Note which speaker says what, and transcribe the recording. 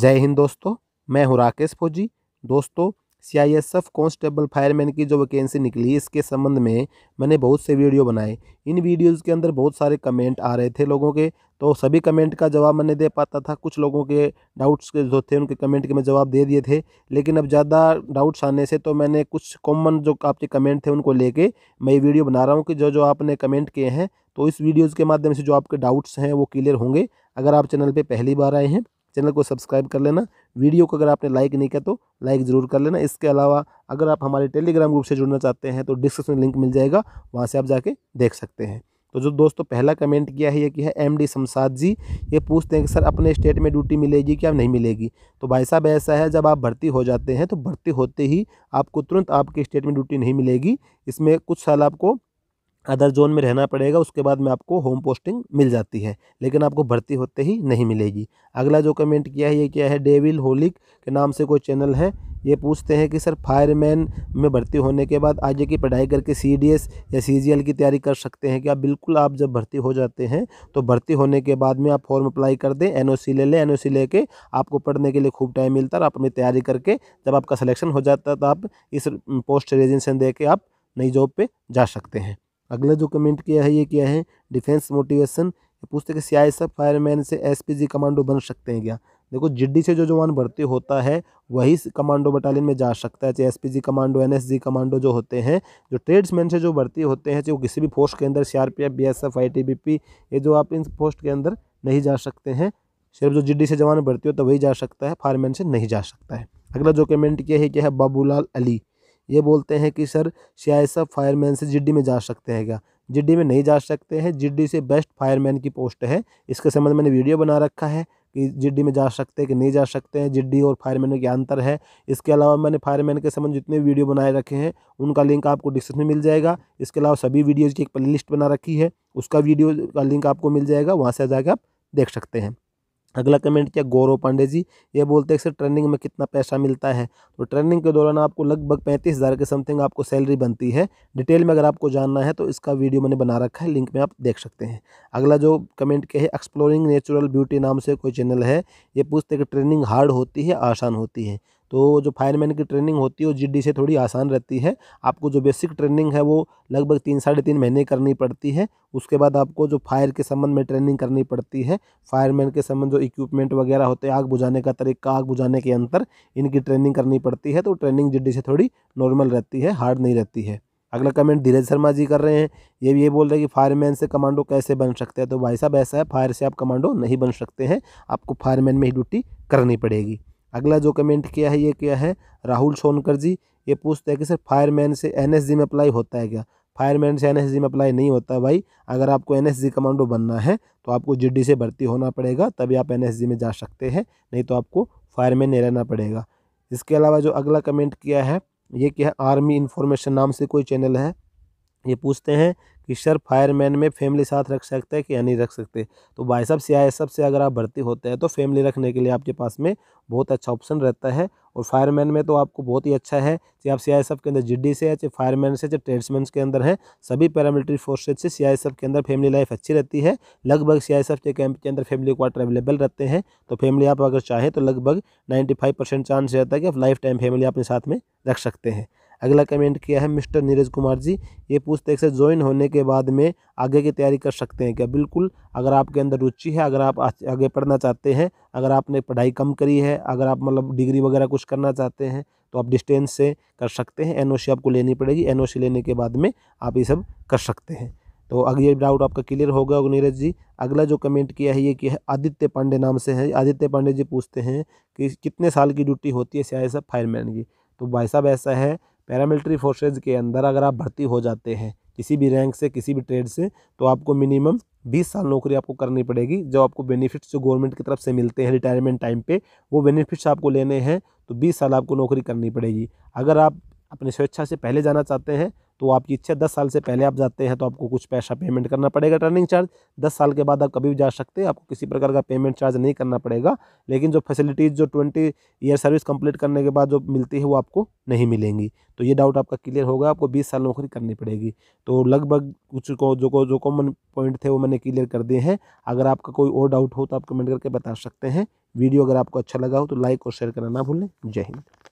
Speaker 1: जय हिंद दोस्तों मैं हूं राकेश फौजी दोस्तों C I S F constable fireman की जो वैकेंसी निकली इसके संबंध में मैंने बहुत से वीडियो बनाए इन वीडियोज़ के अंदर बहुत सारे कमेंट आ रहे थे लोगों के तो सभी कमेंट का जवाब मैंने दे पाता था कुछ लोगों के डाउट्स के जो थे उनके कमेंट के मैं जवाब दे दिए थे लेकिन अब ज़्यादा डाउट्स आने से तो मैंने कुछ कॉमन जो आपके कमेंट थे उनको लेके मैं ये वीडियो बना रहा हूँ कि जो जो आपने कमेंट किए हैं तो इस वीडियोज़ के माध्यम से जो आपके डाउट्स हैं वो क्लियर होंगे अगर आप चैनल पर पहली बार आए हैं चैनल को सब्सक्राइब कर लेना वीडियो को अगर आपने लाइक नहीं किया तो लाइक ज़रूर कर लेना इसके अलावा अगर आप हमारे टेलीग्राम ग्रुप से जुड़ना चाहते हैं तो डिस्क्रिप्शन लिंक मिल जाएगा वहाँ से आप जाके देख सकते हैं तो जो दोस्तों पहला कमेंट किया है ये कि है एम डी शमसाद जी ये पूछते हैं कि सर अपने स्टेट में ड्यूटी मिलेगी क्या नहीं मिलेगी तो भाई साहब ऐसा है जब आप भर्ती हो जाते हैं तो भर्ती होते ही आपको तुरंत आपके स्टेट में ड्यूटी नहीं मिलेगी इसमें कुछ साल आपको अदर जोन में रहना पड़ेगा उसके बाद में आपको होम पोस्टिंग मिल जाती है लेकिन आपको भर्ती होते ही नहीं मिलेगी अगला जो कमेंट किया है ये क्या है डेविल होलिक के नाम से कोई चैनल है ये पूछते हैं कि सर फायरमैन में भर्ती होने के बाद आगे की पढ़ाई करके सी या सी की तैयारी कर सकते हैं क्या बिल्कुल आप जब भर्ती हो जाते हैं तो भर्ती होने के बाद में आप फॉर्म अप्लाई कर दें एन ले लें एन लेके आपको पढ़ने के लिए खूब टाइम मिलता है आप अपनी तैयारी करके जब आपका सलेक्शन हो जाता है तो आप इस पोस्ट रेजिग्नेशन दे के आप नई जॉब पर जा सकते हैं अगला जो कमेंट किया है ये क्या है डिफेंस मोटिवेशन पूछते कि सी सब फायरमैन से एसपीजी कमांडो बन सकते हैं क्या देखो जिड्डी से जो जवान भर्ती होता है वही कमांडो बटालियन में जा सकता है चाहे एसपीजी कमांडो एनएसजी कमांडो जो होते हैं जो ट्रेड्समैन से जो भर्ती होते हैं चाहे वो किसी भी पोस्ट के अंदर सीआरपीएफ बीएसएफ आईटीबीपी ये जो आप इन पोस्ट के अंदर नहीं जा सकते हैं सिर्फ जो जिड्डी से जवान भर्ती होता है वही जा सकता है फायरमैन से नहीं जा सकता है अगला जो कमेंट किया है क्या है बाबूलाल अली ये बोलते हैं कि सर सी फायरमैन से जिडी में जा सकते हैं क्या जिड्डी में नहीं जा सकते हैं जिडी से बेस्ट फायरमैन की पोस्ट है इसके संबंध मैंने वीडियो बना रखा है कि जिड्डी में जा सकते हैं कि नहीं जा सकते हैं जिड्डी और फायरमैन में क्या अंतर है इसके अलावा मैंने फायरमैन के संबंध जितने वीडियो बनाए रखे हैं उनका लिंक आपको डिस्क्रिप्शन में मिल जाएगा इसके अलावा सभी वीडियोज़ की एक प्ले बना रखी है उसका वीडियो का लिंक आपको मिल जाएगा वहाँ से जाकर आप देख सकते हैं अगला कमेंट किया गौरव पांडे जी ये बोलते हैं सर ट्रेनिंग में कितना पैसा मिलता है तो ट्रेनिंग के दौरान आपको लगभग पैंतीस हज़ार के समथिंग आपको सैलरी बनती है डिटेल में अगर आपको जानना है तो इसका वीडियो मैंने बना रखा है लिंक में आप देख सकते हैं अगला जो कमेंट के है एक्सप्लोरिंग नेचुरल ब्यूटी नाम से कोई चैनल है ये पूछते कि ट्रेनिंग हार्ड होती है आसान होती है तो जो फायरमैन की ट्रेनिंग होती है वो जी से थोड़ी आसान रहती है आपको जो बेसिक ट्रेनिंग है वो लगभग तीन साढ़े तीन महीने करनी पड़ती है उसके बाद आपको जो फायर के संबंध में ट्रेनिंग करनी पड़ती है फायरमैन के संबंध जो इक्विपमेंट वगैरह होते हैं आग बुझाने का तरीका आग बुझाने के अंतर इनकी ट्रेनिंग करनी पड़ती है तो ट्रेनिंग जिड्डी से थोड़ी नॉर्मल रहती है हार्ड नहीं रहती है अगला कमेंट धीरज शर्मा जी कर रहे हैं ये भी ये बोल रहे हैं कि फायरमैन से कमांडो कैसे बन सकते हैं तो भाई साहब ऐसा है फायर से आप कमांडो नहीं बन सकते हैं आपको फायरमैन में ही ड्यूटी करनी पड़ेगी अगला जो कमेंट किया है ये क्या है राहुल सोनकर जी ये पूछते हैं कि सर फायरमैन से एनएसजी में अप्लाई होता है क्या फायरमैन से एनएसजी में अप्लाई नहीं होता भाई अगर आपको एनएसजी कमांडो बनना है तो आपको जीडी से भर्ती होना पड़ेगा तभी आप एनएसजी में जा सकते हैं नहीं तो आपको फायरमैन नहीं रहना पड़ेगा इसके अलावा जो अगला कमेंट किया है ये क्या है आर्मी इन्फॉर्मेशन नाम से कोई चैनल है ये पूछते हैं कि सर फायरमैन में फैमिली साथ रख सकते हैं कि या नहीं रख सकते तो भाई साहब सी आई एस एफ से अगर आप भर्ती होते हैं तो फैमिली रखने के लिए आपके पास में बहुत अच्छा ऑप्शन रहता है और फायरमैन में तो आपको बहुत ही अच्छा है चाहे आप सी आई एस एफ के अंदर जिडी से है चाहे फायरमैन से चाहे ट्रेड्समैन के अंदर है सभी पैरामिलिट्री फोर्सेज से सी आई एफ के अंदर फैमिली लाइफ अच्छी रहती है लगभग सी आई एस एफ के कैंप के अंदर फैमिली क्वार्टर अवेलेबल रहते हैं तो फैमिली आप अगर चाहें तो लगभग नाइन्टी फाइव परसेंट चांस रहता है कि आप लाइफ टाइम फैमिली अपने साथ में रख सकते हैं अगला कमेंट किया है मिस्टर नीरज कुमार जी ये पूछते से ज्वाइन होने के बाद में आगे की तैयारी कर सकते हैं क्या बिल्कुल अगर आपके अंदर रुचि है अगर आप आगे पढ़ना चाहते हैं अगर आपने पढ़ाई कम करी है अगर आप मतलब डिग्री वगैरह कुछ करना चाहते हैं तो आप डिस्टेंस से कर सकते हैं एनओसी आपको लेनी पड़ेगी एनओसी लेने के बाद में आप ये सब कर सकते हैं तो अगर ये डाउट आपका क्लियर होगा नीरज जी अगला जो कमेंट किया है ये किया है आदित्य पांडे नाम से है आदित्य पांडे जी पूछते हैं कि कितने साल की ड्यूटी होती है सियाह साहब फायरमैन की तो भाई साहब ऐसा है पैरामिलिट्री फोर्सेज के अंदर अगर आप भर्ती हो जाते हैं किसी भी रैंक से किसी भी ट्रेड से तो आपको मिनिमम बीस साल नौकरी आपको करनी पड़ेगी जो आपको बेनिफिट्स जो गवर्नमेंट की तरफ से मिलते हैं रिटायरमेंट टाइम पे वो बेनिफिट्स आपको लेने हैं तो बीस साल आपको नौकरी करनी पड़ेगी अगर आप अपनी स्वेच्छा से पहले जाना चाहते हैं तो आपकी इच्छा दस साल से पहले आप जाते हैं तो आपको कुछ पैसा पेमेंट करना पड़ेगा टर्निंग चार्ज दस साल के बाद आप कभी भी जा सकते हैं आपको किसी प्रकार का पेमेंट चार्ज नहीं करना पड़ेगा लेकिन जो फैसिलिटीज़ जो ट्वेंटी ईयर सर्विस कंप्लीट करने के बाद जो मिलती है वो आपको नहीं मिलेंगी तो ये डाउट आपका क्लियर होगा आपको बीस साल नौकरी करनी पड़ेगी तो लगभग कुछ को जो को जो कॉमन पॉइंट थे वो मैंने क्लियर कर दिए हैं अगर आपका कोई और डाउट हो तो आप कमेंट करके बता सकते हैं वीडियो अगर आपको अच्छा लगा हो तो लाइक और शेयर करना ना भूलें जय हिंद